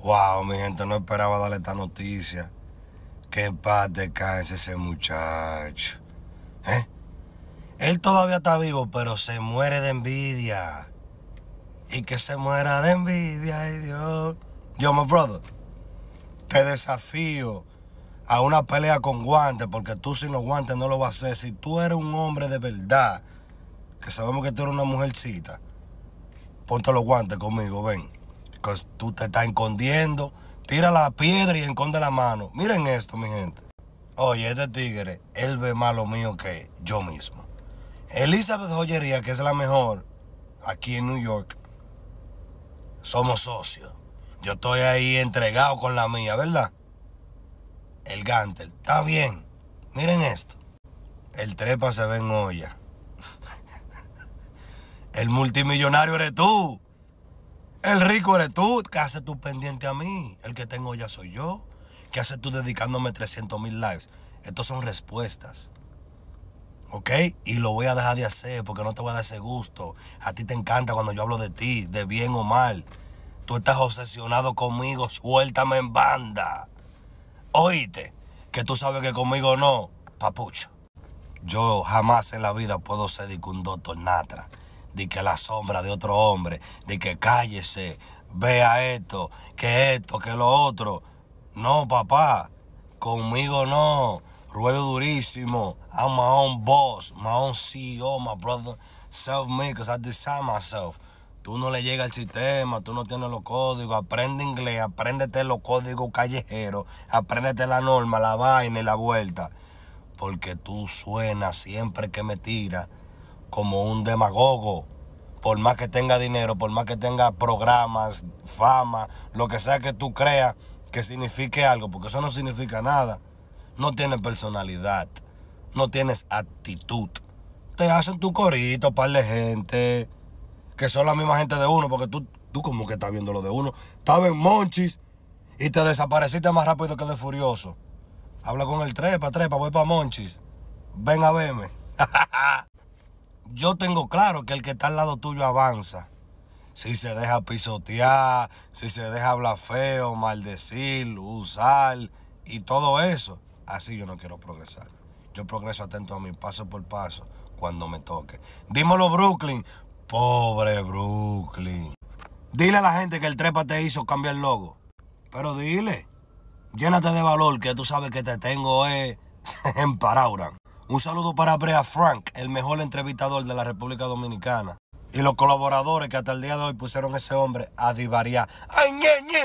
Wow, mi gente, no esperaba darle esta noticia. Qué paz descanse ese muchacho. ¿Eh? Él todavía está vivo, pero se muere de envidia. Y que se muera de envidia, ay Dios. Yo, my brother, te desafío a una pelea con guantes, porque tú sin los guantes no lo vas a hacer. Si tú eres un hombre de verdad, que sabemos que tú eres una mujercita, ponte los guantes conmigo, ven tú te estás escondiendo. Tira la piedra y esconde la mano. Miren esto, mi gente. Oye, este tigre, él ve más lo mío que yo mismo. Elizabeth Joyería, que es la mejor aquí en New York, somos socios. Yo estoy ahí entregado con la mía, ¿verdad? El Gantel, está bien. Miren esto. El trepa se ve en olla. El multimillonario eres tú. El rico eres tú, ¿Qué haces tú pendiente a mí. El que tengo ya soy yo. ¿Qué haces tú dedicándome 300 mil likes? Estas son respuestas. ¿Ok? Y lo voy a dejar de hacer porque no te voy a dar ese gusto. A ti te encanta cuando yo hablo de ti, de bien o mal. Tú estás obsesionado conmigo, suéltame en banda. Oíste, que tú sabes que conmigo no, papucho. Yo jamás en la vida puedo ser un doctor natra de que la sombra de otro hombre, de que cállese, vea esto, que esto, que lo otro. No, papá, conmigo no. Ruedo durísimo. I'm my own boss, my own CEO, my brother. Self me, because I design myself. Tú no le llegas al sistema, tú no tienes los códigos. Aprende inglés, apréndete los códigos callejeros, apréndete la norma, la vaina y la vuelta. Porque tú suenas siempre que me tiras como un demagogo. Por más que tenga dinero, por más que tenga programas, fama, lo que sea que tú creas que signifique algo, porque eso no significa nada. No tienes personalidad, no tienes actitud. Te hacen tu corito, para gente, que son la misma gente de uno, porque tú, tú como que estás viendo lo de uno. Estaba en Monchis y te desapareciste más rápido que de Furioso. Habla con el trepa, trepa, voy para Monchis. Ven a verme. yo tengo claro que el que está al lado tuyo avanza. Si se deja pisotear, si se deja hablar feo, maldecir, usar y todo eso, así yo no quiero progresar. Yo progreso atento a mi paso por paso cuando me toque. Dímelo Brooklyn, pobre Brooklyn. Dile a la gente que el trepa te hizo cambiar el logo. Pero dile, llénate de valor que tú sabes que te tengo eh, en Parauran. Un saludo para Brea Frank, el mejor entrevistador de la República Dominicana. Y los colaboradores que hasta el día de hoy pusieron a ese hombre a divariar. ¡Ay,